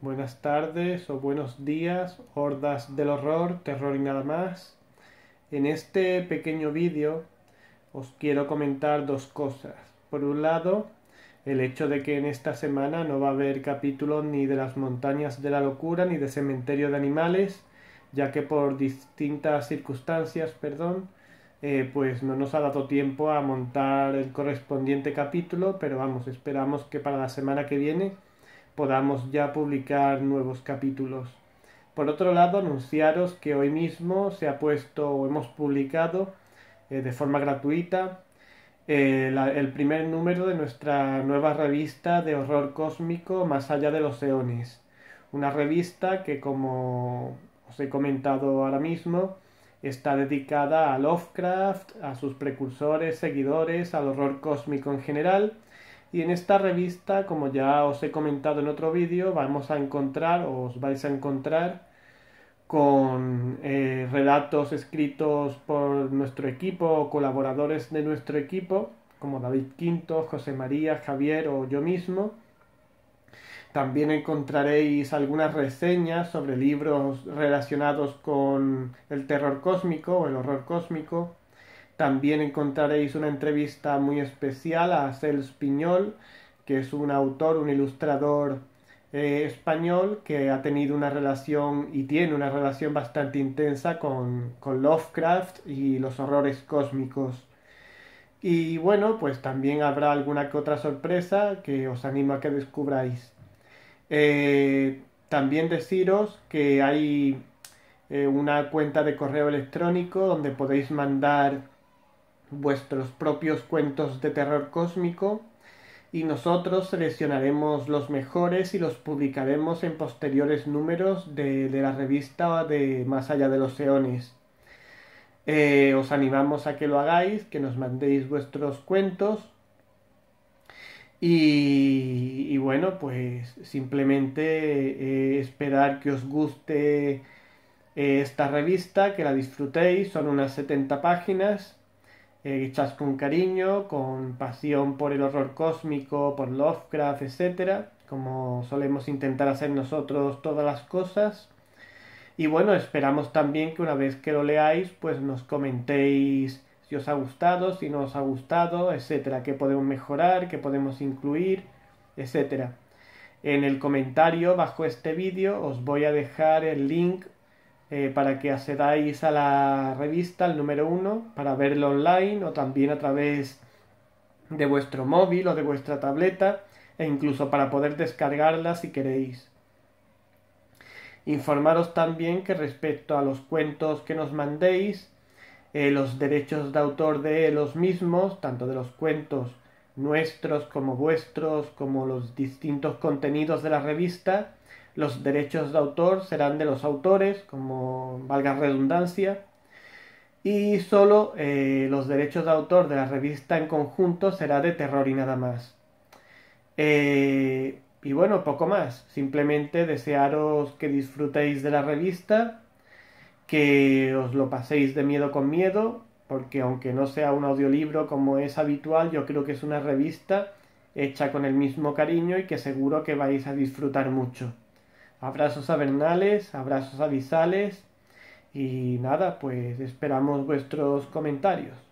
buenas tardes o buenos días, hordas del horror, terror y nada más. En este pequeño vídeo os quiero comentar dos cosas. Por un lado, el hecho de que en esta semana no va a haber capítulo ni de las montañas de la locura ni de cementerio de animales, ya que por distintas circunstancias, perdón, eh, pues no nos ha dado tiempo a montar el correspondiente capítulo, pero vamos, esperamos que para la semana que viene podamos ya publicar nuevos capítulos. Por otro lado, anunciaros que hoy mismo se ha puesto o hemos publicado eh, de forma gratuita eh, el primer número de nuestra nueva revista de horror cósmico Más allá de los eones. Una revista que, como os he comentado ahora mismo, está dedicada a Lovecraft, a sus precursores, seguidores, al horror cósmico en general y en esta revista, como ya os he comentado en otro vídeo, vamos a encontrar, os vais a encontrar con eh, relatos escritos por nuestro equipo, colaboradores de nuestro equipo, como David Quinto, José María, Javier o yo mismo. También encontraréis algunas reseñas sobre libros relacionados con el terror cósmico o el horror cósmico, también encontraréis una entrevista muy especial a Cels Piñol, que es un autor, un ilustrador eh, español que ha tenido una relación y tiene una relación bastante intensa con, Lovecraft y los horrores cósmicos. Y bueno, pues también habrá alguna que otra sorpresa que os animo a que descubráis. Eh, también deciros que hay eh, una cuenta de correo electrónico donde podéis mandar vuestros propios cuentos de terror cósmico y nosotros seleccionaremos los mejores y los publicaremos en posteriores números de, la revista de Más allá de los Eones. Eh, os animamos a que lo hagáis, que nos mandéis vuestros cuentos y, bueno, pues simplemente eh, esperar que os guste eh, esta revista, que la disfrutéis, son unas 70 páginas eh, hechas con cariño, con pasión por el horror cósmico, por Lovecraft, etc., como solemos intentar hacer nosotros todas las cosas. Y bueno, esperamos también que una vez que lo leáis, pues nos comentéis si os ha gustado, si no os ha gustado, etcétera, qué podemos mejorar, qué podemos incluir, etcétera. En el comentario bajo este vídeo os voy a dejar el link eh, para que accedáis a la revista, el número uno, para verlo online o también a través de vuestro móvil o de vuestra tableta e incluso para poder descargarla si queréis. Informaros también que respecto a los cuentos que nos mandéis, eh, los derechos de autor de los mismos, tanto de los cuentos nuestros como vuestros, como los distintos contenidos de la revista, los derechos de autor serán de los autores, como valga redundancia, y solo eh, los derechos de autor de la revista en conjunto será de terror y nada más. Eh, y bueno, poco más. Simplemente desearos que disfrutéis de la revista, que os lo paséis de miedo con miedo, porque aunque no sea un audiolibro como es habitual, yo creo que es una revista hecha con el mismo cariño y que seguro que vais a disfrutar mucho abrazos avernales, abrazos abisales y nada, pues esperamos vuestros comentarios.